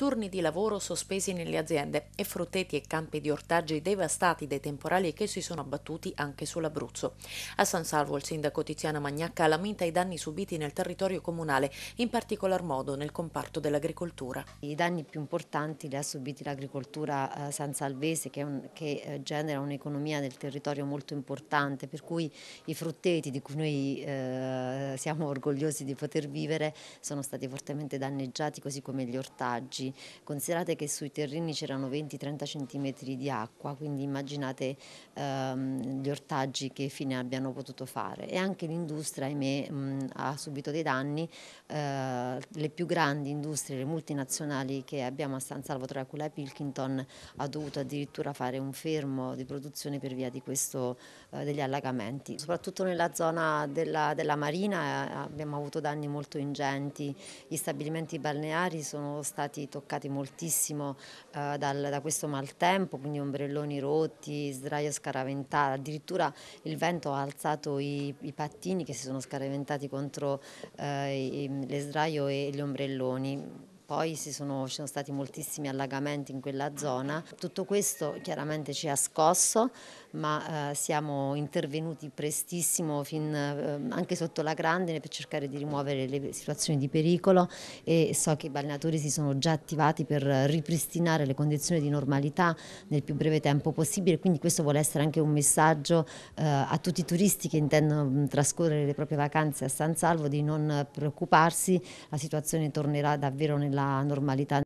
turni di lavoro sospesi nelle aziende e frutteti e campi di ortaggi devastati dai temporali che si sono abbattuti anche sull'Abruzzo. A San Salvo il sindaco Tiziana Magnacca lamenta i danni subiti nel territorio comunale, in particolar modo nel comparto dell'agricoltura. I danni più importanti li ha subiti l'agricoltura eh, sansalvese che, un, che eh, genera un'economia del territorio molto importante, per cui i frutteti di cui noi eh, siamo orgogliosi di poter vivere sono stati fortemente danneggiati così come gli ortaggi considerate che sui terreni c'erano 20-30 cm di acqua, quindi immaginate ehm, gli ortaggi che fine abbiano potuto fare e anche l'industria ahimè mh, ha subito dei danni, eh, le più grandi industrie, le multinazionali che abbiamo a San Salvo tra cui la Pilkington ha dovuto addirittura fare un fermo di produzione per via di questo, eh, degli allagamenti, soprattutto nella zona della, della marina eh, abbiamo avuto danni molto ingenti, gli stabilimenti balneari sono stati toccati toccati moltissimo eh, dal, da questo maltempo, quindi ombrelloni rotti, sdraio scaraventato, addirittura il vento ha alzato i, i pattini che si sono scaraventati contro eh, le sdraio e gli ombrelloni poi ci sono, ci sono, stati moltissimi allagamenti in quella zona. Tutto questo chiaramente ci ha scosso, ma eh, siamo intervenuti prestissimo fin, eh, anche sotto la grandine per cercare di rimuovere le situazioni di pericolo e so che i balneatori si sono già attivati per ripristinare le condizioni di normalità nel più breve tempo possibile, quindi questo vuole essere anche un messaggio eh, a tutti i turisti che intendono mm, trascorrere le proprie vacanze a San Salvo di non preoccuparsi, la situazione tornerà davvero nella normalità.